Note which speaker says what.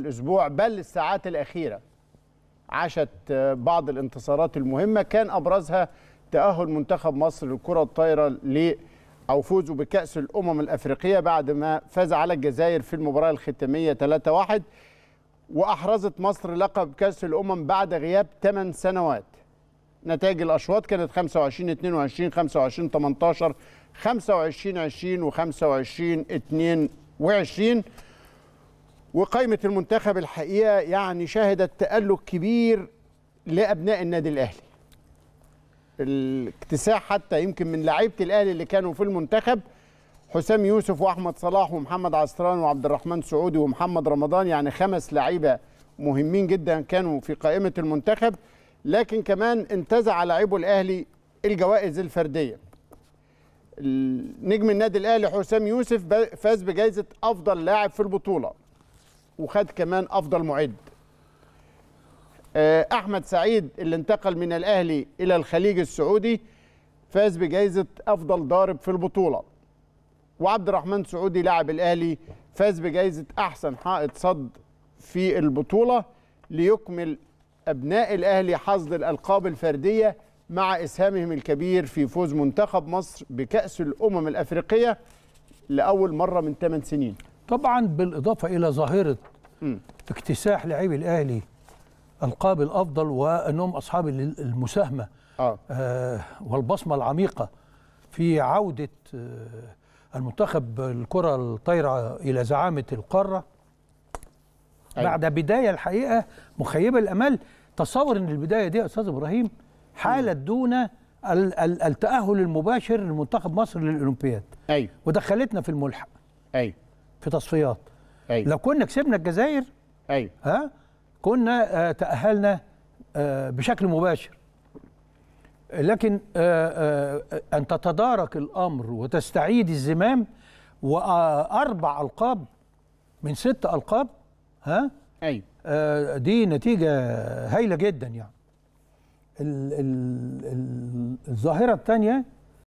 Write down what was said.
Speaker 1: الأسبوع بل الساعات الأخيرة عاشت آه، بعض الانتصارات المهمة كان أبرزها تأهل منتخب مصر للكرة الطايرة ل أو فوزه بكأس الأمم الأفريقية بعد ما فاز على الجزائر في المباراة الختامية 3-1 وأحرزت مصر لقب كأس الأمم بعد غياب 8 سنوات نتائج الأشواط كانت 25 22 25 18 25 20 و25 22 وقائمة المنتخب الحقيقة يعني شهدت تألق كبير لأبناء النادي الأهلي الاكتساح حتى يمكن من لعيبة الأهلي اللي كانوا في المنتخب حسام يوسف وأحمد صلاح ومحمد عسران وعبد الرحمن سعودي ومحمد رمضان يعني خمس لعيبة مهمين جدا كانوا في قائمة المنتخب لكن كمان انتزع لاعبو الأهلي الجوائز الفردية نجم النادي الأهلي حسام يوسف فاز بجائزة أفضل لاعب في البطولة وخد كمان افضل معد آه، احمد سعيد اللي انتقل من الاهلي الى الخليج السعودي فاز بجائزه افضل ضارب في البطوله وعبد الرحمن سعودي لاعب الاهلي فاز بجائزه احسن حائط صد في البطوله ليكمل ابناء الاهلي حصد الالقاب الفرديه مع اسهامهم الكبير في فوز منتخب مصر بكاس الامم الافريقيه لاول مره من 8 سنين طبعا بالاضافه الى ظاهره م.
Speaker 2: اكتساح لاعبي الاهلي القاب الافضل وانهم اصحاب المساهمه آه. آه والبصمه العميقه في عوده آه المنتخب الكره الطايره الى زعامه القاره أيوة. بعد بدايه الحقيقه مخيبه الامال تصور ان البدايه دي يا استاذ ابراهيم حالت دون التاهل المباشر لمنتخب مصر للاولمبياد ايوه ودخلتنا في الملحق ايوه في تصفيات أيوة. لو كنا كسبنا الجزائر أيوة. ها كنا آه، تأهلنا آه، بشكل مباشر لكن آه، أن تتدارك الأمر وتستعيد الزمام وأربع ألقاب من ست ألقاب ها أيوة. دي نتيجة هايلة جدا يعني الظاهرة الثانية